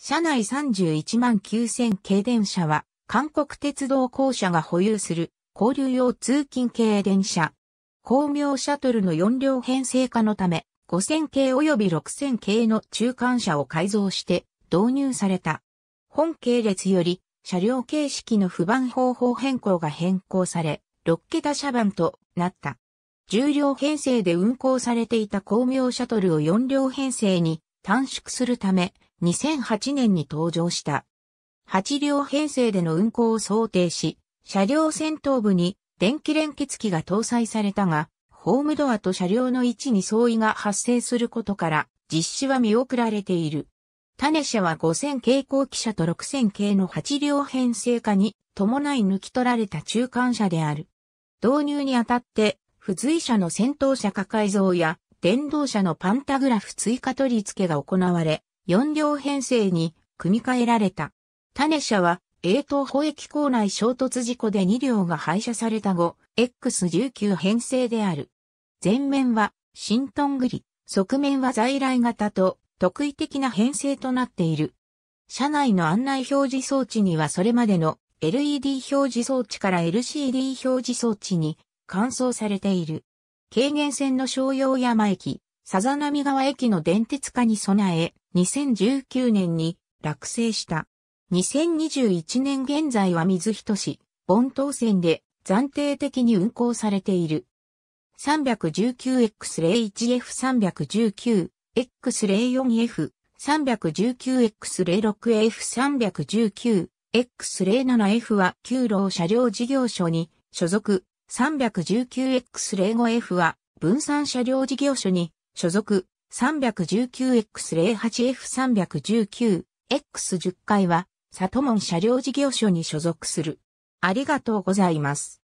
車内31万9000系電車は、韓国鉄道公社が保有する交流用通勤系電車。工業シャトルの4両編成化のため、5000系及び6000系の中間車を改造して導入された。本系列より車両形式の不番方法変更が変更され、6桁車番となった。重量編成で運行されていた工業シャトルを4両編成に短縮するため、2008年に登場した。8両編成での運行を想定し、車両先頭部に電気連結機が搭載されたが、ホームドアと車両の位置に相違が発生することから、実施は見送られている。種車は5000系後期車と6000系の8両編成化に伴い抜き取られた中間車である。導入にあたって、付随車の先頭車化改造や、電動車のパンタグラフ追加取り付けが行われ、4両編成に組み替えられた。種車は、永東保駅構内衝突事故で2両が廃車された後、X19 編成である。前面は、新ントングリ、側面は在来型と、特異的な編成となっている。車内の案内表示装置にはそれまでの LED 表示装置から LCD 表示装置に換装されている。軽減線の商用山駅、さざ波川駅の電鉄化に備え、2019年に落成した。2021年現在は水人市、盆東線で暫定的に運行されている。319X01F319、X04F、319X06F319、X07F は旧老車両事業所に所属、319X05F は分散車両事業所に所属、319X08F319X10 階は、里門車両事業所に所属する。ありがとうございます。